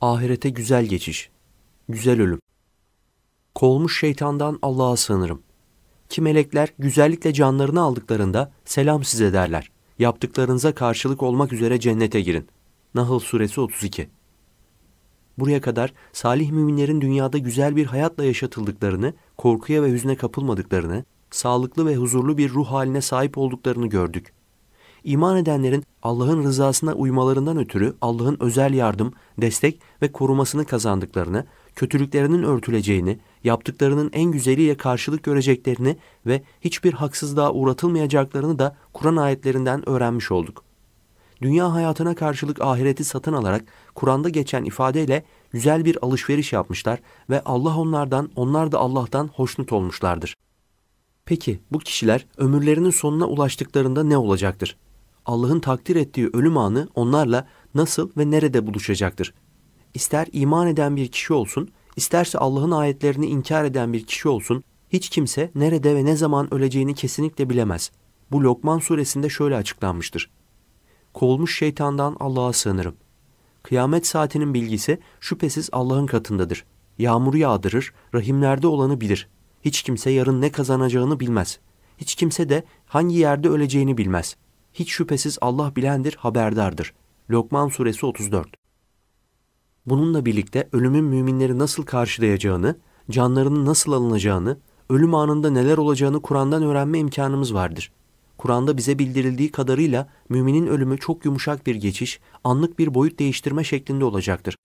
Ahirete güzel geçiş, güzel ölüm. Kolmuş şeytandan Allah'a sığınırım. Ki melekler güzellikle canlarını aldıklarında selam size derler. Yaptıklarınıza karşılık olmak üzere cennete girin. Nahl Suresi 32 Buraya kadar salih müminlerin dünyada güzel bir hayatla yaşatıldıklarını, korkuya ve hüzne kapılmadıklarını, sağlıklı ve huzurlu bir ruh haline sahip olduklarını gördük iman edenlerin Allah'ın rızasına uymalarından ötürü Allah'ın özel yardım, destek ve korumasını kazandıklarını, kötülüklerinin örtüleceğini, yaptıklarının en güzeliyle karşılık göreceklerini ve hiçbir haksızlığa uğratılmayacaklarını da Kur'an ayetlerinden öğrenmiş olduk. Dünya hayatına karşılık ahireti satın alarak Kur'an'da geçen ifadeyle güzel bir alışveriş yapmışlar ve Allah onlardan, onlar da Allah'tan hoşnut olmuşlardır. Peki bu kişiler ömürlerinin sonuna ulaştıklarında ne olacaktır? Allah'ın takdir ettiği ölüm anı onlarla nasıl ve nerede buluşacaktır. İster iman eden bir kişi olsun, isterse Allah'ın ayetlerini inkar eden bir kişi olsun, hiç kimse nerede ve ne zaman öleceğini kesinlikle bilemez. Bu Lokman suresinde şöyle açıklanmıştır. Kovulmuş şeytandan Allah'a sığınırım. Kıyamet saatinin bilgisi şüphesiz Allah'ın katındadır. Yağmuru yağdırır, rahimlerde olanı bilir. Hiç kimse yarın ne kazanacağını bilmez. Hiç kimse de hangi yerde öleceğini bilmez.'' hiç şüphesiz Allah bilendir, haberdardır. Lokman suresi 34. Bununla birlikte ölümün müminleri nasıl karşılayacağını, canlarının nasıl alınacağını, ölüm anında neler olacağını Kur'an'dan öğrenme imkanımız vardır. Kur'an'da bize bildirildiği kadarıyla müminin ölümü çok yumuşak bir geçiş, anlık bir boyut değiştirme şeklinde olacaktır.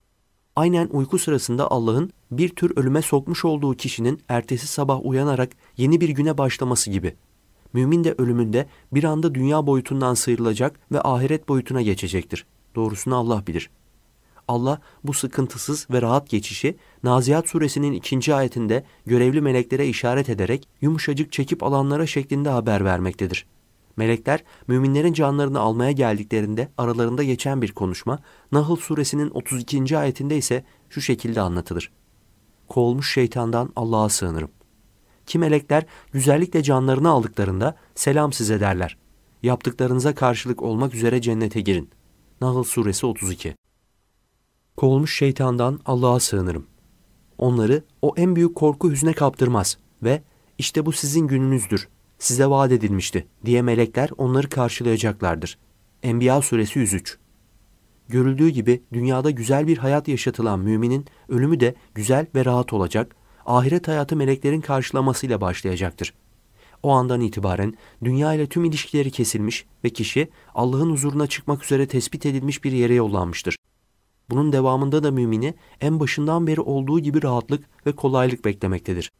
Aynen uyku sırasında Allah'ın bir tür ölüme sokmuş olduğu kişinin ertesi sabah uyanarak yeni bir güne başlaması gibi.'' Mümin de ölümünde bir anda dünya boyutundan sıyrılacak ve ahiret boyutuna geçecektir. Doğrusunu Allah bilir. Allah bu sıkıntısız ve rahat geçişi Naziat suresinin ikinci ayetinde görevli meleklere işaret ederek yumuşacık çekip alanlara şeklinde haber vermektedir. Melekler müminlerin canlarını almaya geldiklerinde aralarında geçen bir konuşma Nahl suresinin 32. ayetinde ise şu şekilde anlatılır. Kovulmuş şeytandan Allah'a sığınırım ki melekler güzellikle canlarını aldıklarında selam size derler. Yaptıklarınıza karşılık olmak üzere cennete girin. Nahl Suresi 32 Kovulmuş şeytandan Allah'a sığınırım. Onları o en büyük korku hüzne kaptırmaz ve işte bu sizin gününüzdür, size vaat edilmişti diye melekler onları karşılayacaklardır. Enbiya suresi 103 Görüldüğü gibi dünyada güzel bir hayat yaşatılan müminin ölümü de güzel ve rahat olacak, ahiret hayatı meleklerin karşılamasıyla başlayacaktır. O andan itibaren dünya ile tüm ilişkileri kesilmiş ve kişi Allah'ın huzuruna çıkmak üzere tespit edilmiş bir yere yollanmıştır. Bunun devamında da mümini en başından beri olduğu gibi rahatlık ve kolaylık beklemektedir.